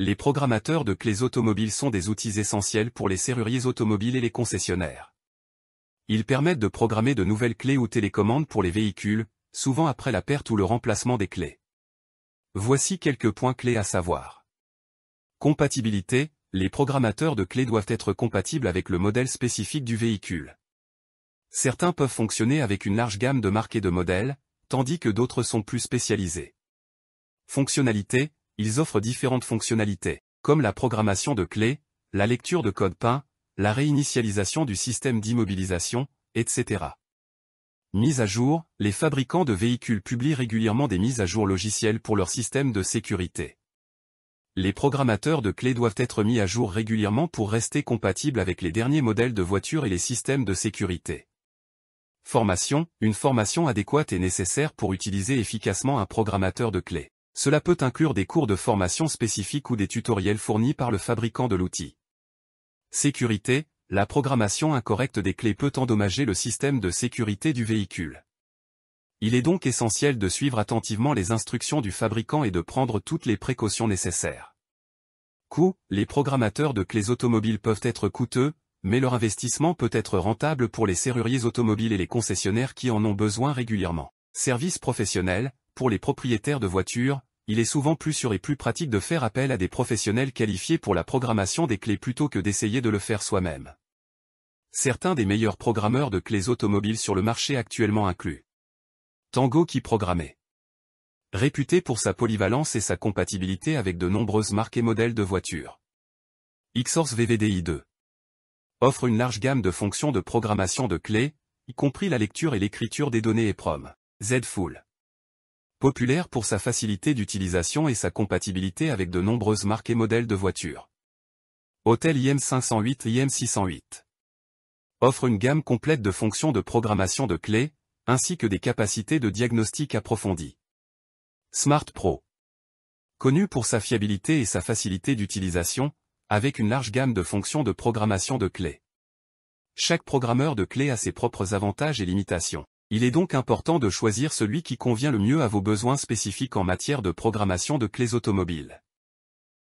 Les programmateurs de clés automobiles sont des outils essentiels pour les serruriers automobiles et les concessionnaires. Ils permettent de programmer de nouvelles clés ou télécommandes pour les véhicules, souvent après la perte ou le remplacement des clés. Voici quelques points clés à savoir. Compatibilité, les programmateurs de clés doivent être compatibles avec le modèle spécifique du véhicule. Certains peuvent fonctionner avec une large gamme de marques et de modèles, tandis que d'autres sont plus spécialisés. Fonctionnalité, ils offrent différentes fonctionnalités, comme la programmation de clés, la lecture de code PIN, la réinitialisation du système d'immobilisation, etc. Mise à jour, les fabricants de véhicules publient régulièrement des mises à jour logicielles pour leur système de sécurité. Les programmateurs de clés doivent être mis à jour régulièrement pour rester compatibles avec les derniers modèles de voitures et les systèmes de sécurité. Formation, une formation adéquate est nécessaire pour utiliser efficacement un programmateur de clés. Cela peut inclure des cours de formation spécifiques ou des tutoriels fournis par le fabricant de l'outil. Sécurité, la programmation incorrecte des clés peut endommager le système de sécurité du véhicule. Il est donc essentiel de suivre attentivement les instructions du fabricant et de prendre toutes les précautions nécessaires. Coût, les programmateurs de clés automobiles peuvent être coûteux, mais leur investissement peut être rentable pour les serruriers automobiles et les concessionnaires qui en ont besoin régulièrement. Service professionnel pour les propriétaires de voitures, il est souvent plus sûr et plus pratique de faire appel à des professionnels qualifiés pour la programmation des clés plutôt que d'essayer de le faire soi-même. Certains des meilleurs programmeurs de clés automobiles sur le marché actuellement incluent Tango qui programmait. Réputé pour sa polyvalence et sa compatibilité avec de nombreuses marques et modèles de voitures. Xsource VVDI 2 offre une large gamme de fonctions de programmation de clés, y compris la lecture et l'écriture des données EPROM. ZFool populaire pour sa facilité d'utilisation et sa compatibilité avec de nombreuses marques et modèles de voitures. Hôtel IM508 IM608 offre une gamme complète de fonctions de programmation de clés, ainsi que des capacités de diagnostic approfondies. Smart Pro Connu pour sa fiabilité et sa facilité d'utilisation, avec une large gamme de fonctions de programmation de clés. Chaque programmeur de clés a ses propres avantages et limitations. Il est donc important de choisir celui qui convient le mieux à vos besoins spécifiques en matière de programmation de clés automobiles.